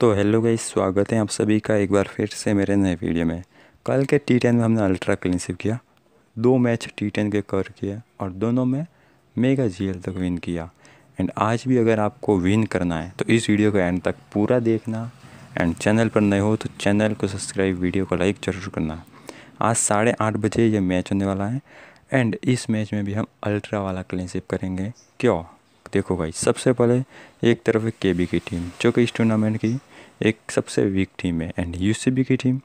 तो हेलो गई स्वागत है आप सभी का एक बार फिर से मेरे नए वीडियो में कल के टी टेन में हमने अल्ट्रा क्लिनशिप किया दो मैच टी टेन के कर किया और दोनों में मेगा जी तक विन किया एंड आज भी अगर आपको विन करना है तो इस वीडियो को एंड तक पूरा देखना एंड चैनल पर नए हो तो चैनल को सब्सक्राइब वीडियो को लाइक ज़रूर करना आज साढ़े आठ बजे ये मैच होने वाला है एंड इस मैच में भी हम अल्ट्रा वाला क्लिनशिप करेंगे क्यों देखो भाई सबसे पहले एक तरफ है बी की टीम जो कि इस टूर्नामेंट की एक सबसे वीक टीम है एंड यू की टीम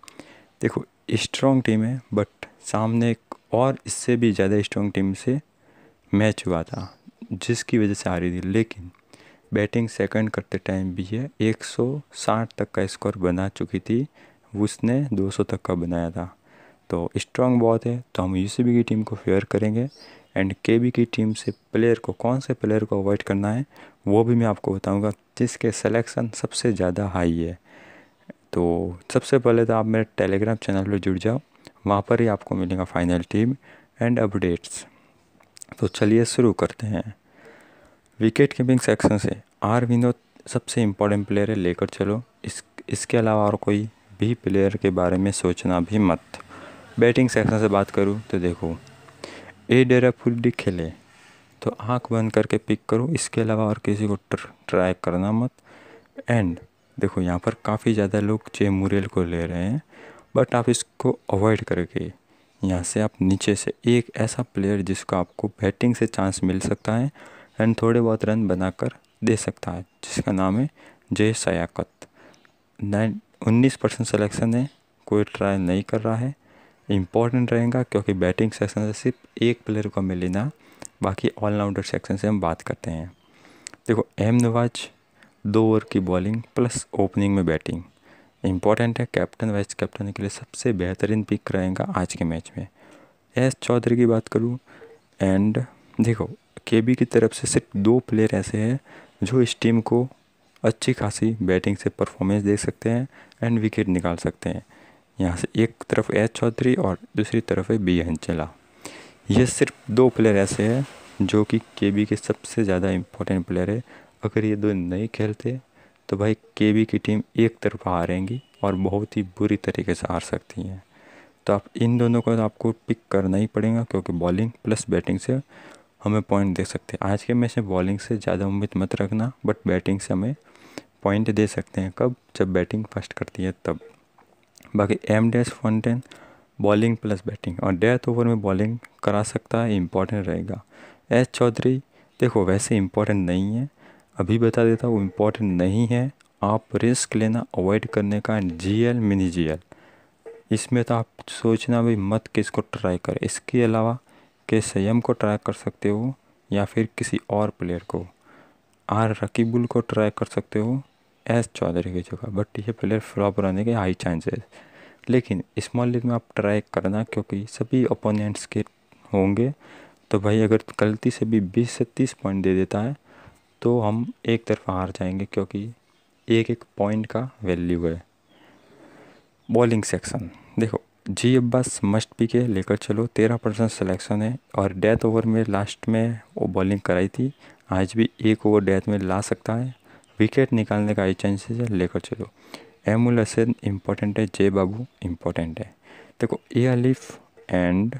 देखो स्ट्रॉन्ग टीम है बट सामने एक और इससे भी ज़्यादा स्ट्रॉन्ग टीम से मैच हुआ था जिसकी वजह से हारी थी लेकिन बैटिंग सेकंड करते टाइम भी है 160 तक का स्कोर बना चुकी थी उसने 200 तक का बनाया था तो स्ट्रॉन्ग बहुत है तो हम यूसीबी की टीम को फेयर करेंगे एंड के की टीम से प्लेयर को कौन से प्लेयर को अवॉइड करना है वो भी मैं आपको बताऊँगा जिसके सिलेक्शन सबसे ज़्यादा हाई है तो सबसे पहले तो आप मेरे टेलीग्राम चैनल पर जुड़ जाओ वहाँ पर ही आपको मिलेगा फाइनल टीम एंड अपडेट्स तो चलिए शुरू करते हैं विकेट कीपिंग सेक्शन से आर विनोद सबसे इम्पोर्टेंट प्लेयर है लेकर चलो इस इसके अलावा और कोई भी प्लेयर के बारे में सोचना भी मत बैटिंग सेक्शन से बात करूँ तो देखो ए डेरा फुल डी खेले तो आँख बंद करके पिक करो इसके अलावा और किसी को ट्राई करना मत एंड देखो यहाँ पर काफ़ी ज़्यादा लोग जे मुरेल को ले रहे हैं बट आप इसको अवॉइड करके यहाँ से आप नीचे से एक ऐसा प्लेयर जिसको आपको बैटिंग से चांस मिल सकता है एंड थोड़े बहुत रन बनाकर दे सकता है जिसका नाम है जय सयाकत नाइन उन्नीस परसेंट सलेक्शन है कोई ट्राई नहीं कर रहा है इम्पॉर्टेंट रहेगा क्योंकि बैटिंग सेक्शन से सिर्फ एक प्लेयर को मिली ना बाकी ऑलराउंडर सेक्शन से हम बात करते हैं देखो एम नवाज दो ओवर की बॉलिंग प्लस ओपनिंग में बैटिंग इम्पॉर्टेंट है कैप्टन वाइस कैप्टन के लिए सबसे बेहतरीन पिक रहेगा आज के मैच में एस चौधरी की बात करूँ एंड देखो के की तरफ से सिर्फ दो प्लेयर ऐसे हैं जो इस टीम को अच्छी खासी बैटिंग से परफॉर्मेंस दे सकते हैं एंड विकेट निकाल सकते हैं यहाँ से एक तरफ एच चौधरी और दूसरी तरफ है बी हंचला ये सिर्फ दो प्लेयर ऐसे हैं जो कि के के सबसे ज़्यादा इम्पोर्टेंट प्लेयर है अगर ये दो नहीं खेलते तो भाई के की टीम एक तरफ हारेंगी और बहुत ही बुरी तरीके से हार सकती हैं तो आप इन दोनों को आपको पिक करना ही पड़ेगा क्योंकि बॉलिंग प्लस बैटिंग से हमें पॉइंट दे सकते हैं आज के मैच में बॉलिंग से ज़्यादा उम्मीद मत रखना बट बैटिंग से हमें पॉइंट दे सकते हैं कब जब बैटिंग फर्स्ट करती है तब बाकी M dash one bowling plus batting और डेथ ओवर में बॉलिंग करा सकता है इम्पॉर्टेंट रहेगा एस चौधरी देखो वैसे इम्पॉर्टेंट नहीं है अभी बता देता हूँ इम्पॉर्टेंट नहीं है आप रिस्क लेना अवॉइड करने का G L mini G L इसमें तो आप सोचना भी मत कि इसको ट्राई करें इसके अलावा के सयम को ट्राई कर सकते हो या फिर किसी और प्लेयर को आर रकीबुल को ट्राई कर सकते हो एस चौधरी के जगह बट ये प्लेयर फ्लॉप रहने के हाई चांसेस लेकिन स्मॉल लीग में आप ट्राई करना क्योंकि सभी ओपोनेंट्स के होंगे तो भाई अगर गलती से भी बीस से तीस पॉइंट दे देता है तो हम एक तरफ हार जाएंगे क्योंकि एक एक पॉइंट का वैल्यू है बॉलिंग सेक्शन देखो जी अब्बास मस्ट पी के लेकर चलो तेरह परसेंट सलेक्शन है और डेथ ओवर में लास्ट में वो बॉलिंग कराई थी आज भी एक ओवर डेथ में ला सकता है विकेट निकालने का चांसेस है लेकर चलो एमुल हसन इम्पोर्टेंट है जे बाबू इम्पोर्टेंट है देखो ए अलिफ एंड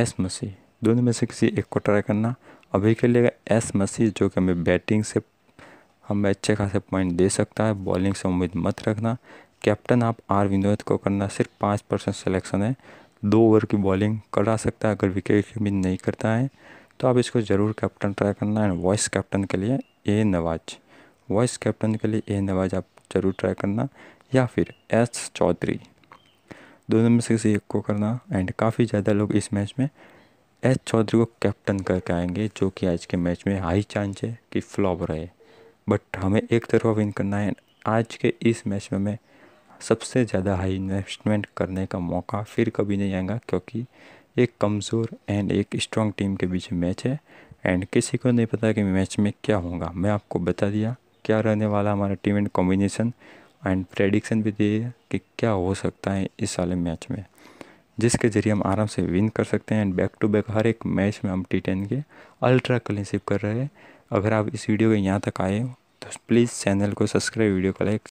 एस मसीह दोनों में से किसी एक को ट्राई करना अभी के लिए एस मसीह जो कि हमें बैटिंग से हमें अच्छे खासे पॉइंट दे सकता है बॉलिंग से उम्मीद मत रखना कैप्टन आप आर विनोद को करना सिर्फ पाँच परसेंट सिलेक्शन है दो ओवर की बॉलिंग करा सकता है अगर विकेट की नहीं करता है तो आप इसको ज़रूर कैप्टन ट्राई करना एंड वॉइस कैप्टन के लिए ए नवाज़ वाइस कैप्टन के लिए ए नवाज आप जरूर ट्राई करना या फिर एस चौधरी दोनों में से किसी एक को करना एंड काफ़ी ज़्यादा लोग इस मैच में एस चौधरी को कैप्टन करके आएंगे जो कि आज के मैच में हाई चांस है कि फ्लॉप रहे बट हमें एक तरफा विन करना है आज के इस मैच में हमें सबसे ज़्यादा हाई इन्वेस्टमेंट करने का मौका फिर कभी नहीं आएगा क्योंकि एक कमज़ोर एंड एक स्ट्रॉन्ग टीम के बीच मैच है एंड किसी को नहीं पता कि मैच में क्या होगा मैं आपको बता दिया क्या रहने वाला हमारा team and combination and prediction भी दिए तो कि क्या हो सकता है इस वाले मैच में जिसके ज़रिए हम आराम से विन कर सकते हैं एंड बैक टू बैक हर एक मैच में हम टी टेन के अल्ट्रा क्लिनशिप कर रहे हैं अगर आप इस वीडियो के यहाँ तक आए हो तो प्लीज़ चैनल को सब्सक्राइब वीडियो को लाइक